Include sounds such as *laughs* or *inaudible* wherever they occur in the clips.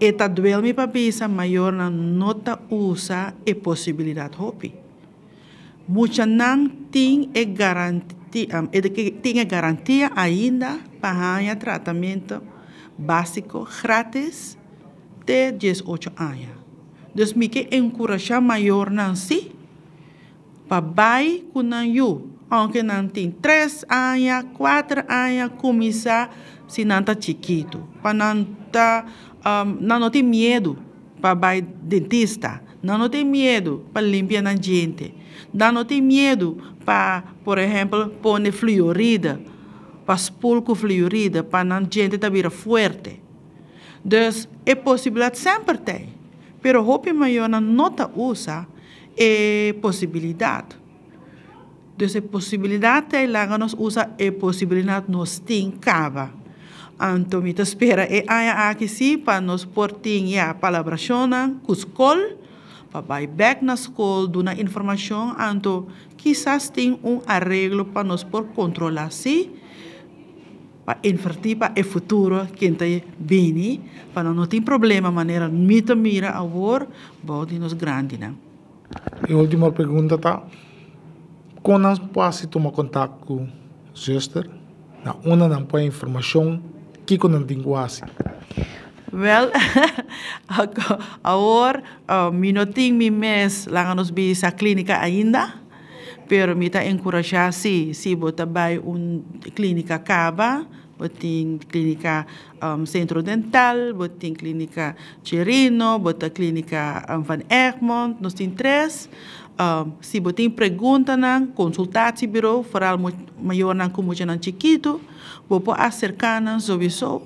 eta duel mi papisa mayor na nota usa e posibilidad hopi. Mucha nang ting e garantia, um, e ting e garantia ainda para tratamento básico gratis de 18 anos. Dus mi que encoraja mayor nan si, babay kunan yu, aunque nang ting 3 anos, 4 anos, começar se não está chiquito, para não tá, um, não tem medo para ir dentista, não tem medo para limpar a gente, não tem medo para, por exemplo, pôr fluorida, para expor com fluorida, para a gente tá forte. Então, é possibilidade sempre tem, pero roupa maior não tá usa é possibilidade. Então, a é possibilidade é lá que nós usa é possibilidade nós tem cava. Anto mi espera e aia aqui si para nos portin a palavra chona, kuskol para vai back na school duna informação, anto quizás ting um arreglo para nos por controlar si, para invertir para o futuro, quem está bem, para não ter problema, manera mito mira a vor, bode nos grande, né? E última pergunta tá, quando nós pode tomar contato com o na uma não põe informação Kiko Nandinguasi? Well, *laughs* ako, ahora uh, mi mi mes lang nos bi sa clínica ainda, pero mi ta si si botabay bai un clínica caba, botin clínica um, centro dental, boting clínica Cherino, bota clínica um, Van Egmond, nos tin tres Uh, ah, se você tem pergunta, na consultatiebureau, vooral maior na comunidade na Chiquito, você pode acercar na sowieso,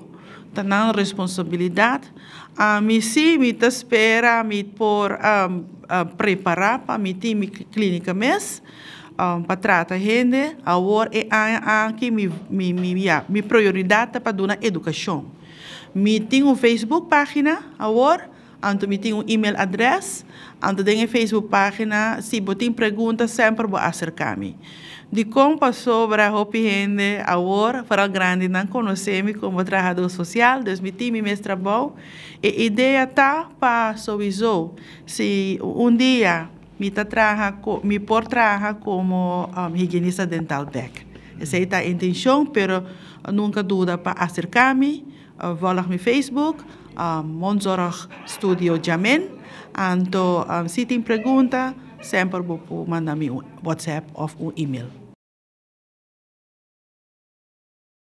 tá na responsabilidade. Ah, a uh, mim sim, me espera, me por um, uh, preparar para me ter minha clínica mês. Um, ah, para tratar gente, agora é a, a que me, me, me, minha, minha prioridade para dar educação. Me tem uma Facebook página, agora, Anto mi tem um e-mail address, anto tenho Facebook página, se eu tenho perguntas, sempre vou acercar-me. De como passou para Hopi Hende agora para o grande não conheci-me como trabalhador social, desmitir meu trabalho. E ideia tá para sowieso se um dia me tá traja, me por traja como um, higienista dental tech. Essa é a intenção, pero nunca duda para acercar-me uh, eh, volg mijn Facebook, uh, Monzorg Studio Jamin. En to um, eh, si pregunta, sempre po po manda mi WhatsApp of e-mail.